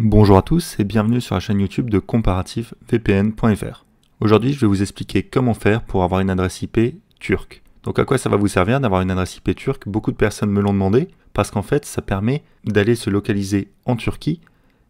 Bonjour à tous et bienvenue sur la chaîne YouTube de comparatifvpn.fr. Aujourd'hui, je vais vous expliquer comment faire pour avoir une adresse IP turque. Donc à quoi ça va vous servir d'avoir une adresse IP turque Beaucoup de personnes me l'ont demandé parce qu'en fait, ça permet d'aller se localiser en Turquie,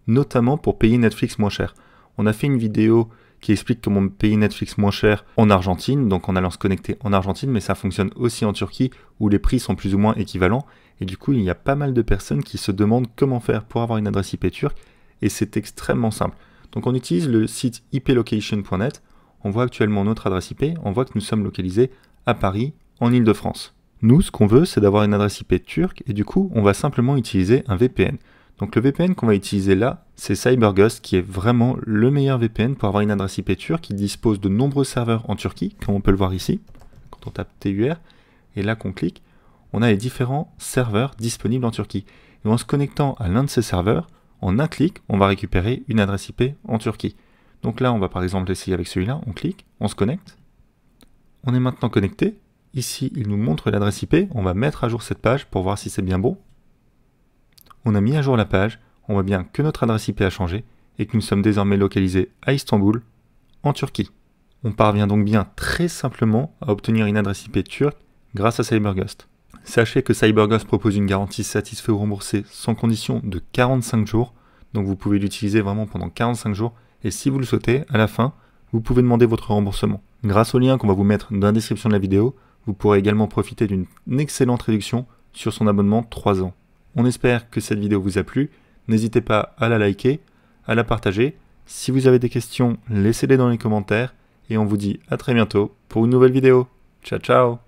notamment pour payer Netflix moins cher. On a fait une vidéo qui explique comment payer Netflix moins cher en Argentine, donc en allant se connecter en Argentine, mais ça fonctionne aussi en Turquie où les prix sont plus ou moins équivalents. Et du coup, il y a pas mal de personnes qui se demandent comment faire pour avoir une adresse IP turque et c'est extrêmement simple. Donc on utilise le site iplocation.net, on voit actuellement notre adresse IP, on voit que nous sommes localisés à Paris, en Ile-de-France. Nous, ce qu'on veut, c'est d'avoir une adresse IP turque et du coup, on va simplement utiliser un VPN. Donc le VPN qu'on va utiliser là, c'est CyberGhost qui est vraiment le meilleur VPN pour avoir une adresse IP turque qui dispose de nombreux serveurs en Turquie, comme on peut le voir ici, quand on tape TUR, et là qu'on clique, on a les différents serveurs disponibles en Turquie. Et en se connectant à l'un de ces serveurs, en un clic, on va récupérer une adresse IP en Turquie. Donc là, on va par exemple essayer avec celui-là, on clique, on se connecte. On est maintenant connecté. Ici, il nous montre l'adresse IP. On va mettre à jour cette page pour voir si c'est bien bon. On a mis à jour la page. On voit bien que notre adresse IP a changé et que nous sommes désormais localisés à Istanbul, en Turquie. On parvient donc bien très simplement à obtenir une adresse IP turque grâce à CyberGhost. Sachez que CyberGhost propose une garantie satisfait ou remboursée sans condition de 45 jours. Donc vous pouvez l'utiliser vraiment pendant 45 jours. Et si vous le souhaitez, à la fin, vous pouvez demander votre remboursement. Grâce au lien qu'on va vous mettre dans la description de la vidéo, vous pourrez également profiter d'une excellente réduction sur son abonnement 3 ans. On espère que cette vidéo vous a plu. N'hésitez pas à la liker, à la partager. Si vous avez des questions, laissez-les dans les commentaires. Et on vous dit à très bientôt pour une nouvelle vidéo. Ciao ciao